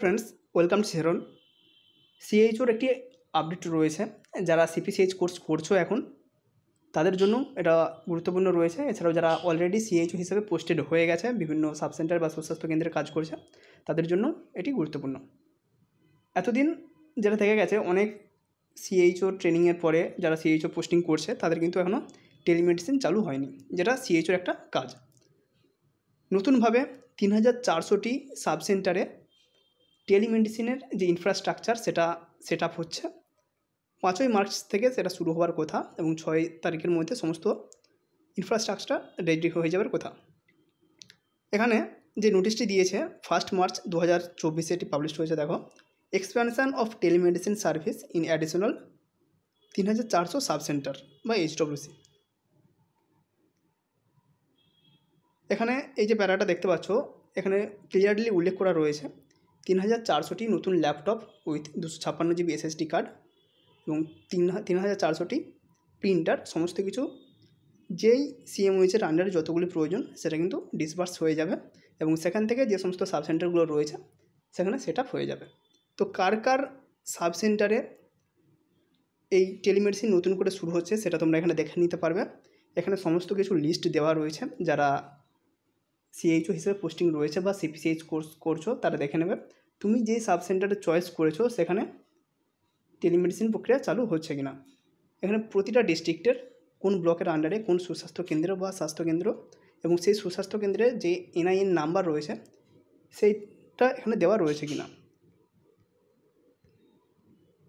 friends welcome সেরন সিএইচওর একটি update রয়েছে যারা সিপিসিএইচ কোর্স করছো এখন তাদের জন্য এটা গুরুত্বপূর্ণ রয়েছে এছাড়াও যারা অলরেডি সিএইচও হিসেবে পোস্টেড হয়ে গেছে বিভিন্ন সাব সেন্টার বা সুস্বাস্থ্য কেন্দ্রে কাজ করছে তাদের জন্য এটি গুরুত্বপূর্ণ এতদিন যারা থেকে গেছে অনেক সিএইচও ট্রেনিংয়ের পরে যারা সিএইচও পোস্টিং করছে তাদের কিন্তু এখনও টেলিমেডিসিন চালু হয়নি যেটা সিএইচওর একটা কাজ নতুনভাবে তিন হাজার চারশোটি সাব সেন্টারে টেলিমেডিসিনের যে ইনফ্রাস্ট্রাকচার সেটা সেট হচ্ছে পাঁচই মার্চ থেকে সেটা শুরু হওয়ার কথা এবং ছয় তারিখের মধ্যে সমস্ত ইনফ্রাস্ট্রাকচার রেডি হয়ে যাওয়ার কথা এখানে যে নোটিশটি দিয়েছে ফার্স্ট মার্চ দু হাজার চব্বিশে এটি পাবলিশ হয়েছে দেখো expansion of telemedicine service in additional তিন হাজার চারশো সাব সেন্টার বা এইচডব্লিউসি এখানে এই যে প্যারাটা দেখতে পাচ্ছ এখানে ক্লিয়ারলি উল্লেখ করা রয়েছে তিন হাজার চারশোটি নতুন ল্যাপটপ উইথ দুশো ছাপ্পান্ন জিবি এসএসডি কার্ড এবং তিন তিন হাজার চারশোটি প্রিন্টার সমস্ত কিছু যেই সিএমওইচের আন্ডারে যতগুলি প্রয়োজন সেটা কিন্তু ডিসবার্স হয়ে যাবে এবং সেখান থেকে যে সমস্ত সাব সেন্টারগুলো রয়েছে সেখানে সেট হয়ে যাবে তো কার কার সাব সেন্টারে এই টেলিমেডিসিন নতুন করে শুরু হচ্ছে সেটা তোমরা এখানে দেখে নিতে পারবে এখানে সমস্ত কিছু লিস্ট দেওয়া রয়েছে যারা সিএইচও হিসেবে পোস্টিং রয়েছে বা সিপিসিএইচ কোর্স করছো তারা দেখে নেবে তুমি যে সাব সেন্টারে চয়েস করেছো সেখানে টেলিমেডিসিন প্রক্রিয়া চালু হচ্ছে কিনা এখানে প্রতিটা ডিস্ট্রিক্টের কোন ব্লকের আন্ডারে কোন সুস্বাস্থ্য কেন্দ্র বা স্বাস্থ্যকেন্দ্র এবং সেই সুস্বাস্থ্য কেন্দ্রে যে এনআইএন নাম্বার রয়েছে সেইটা এখানে দেওয়া রয়েছে কিনা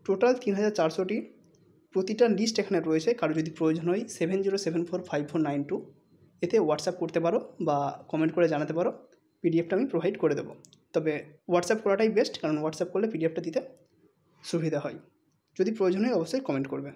টোটাল তিন হাজার চারশোটি প্রতিটা লিস্ট এখানে রয়েছে কারো যদি প্রয়োজন হয় seven zero seven four five four nine two এতে হোয়াটসঅ্যাপ করতে পারো বা কমেন্ট করে জানাতে পারো পিডিএফটা আমি প্রোভাইড করে দেবো তবে হোয়াটসঅ্যাপ করাটাই বেস্ট কারণ হোয়াটসঅ্যাপ করলে পিডিএফটা দিতে সুবিধা হয় যদি প্রয়োজন হয় অবশ্যই কমেন্ট করবে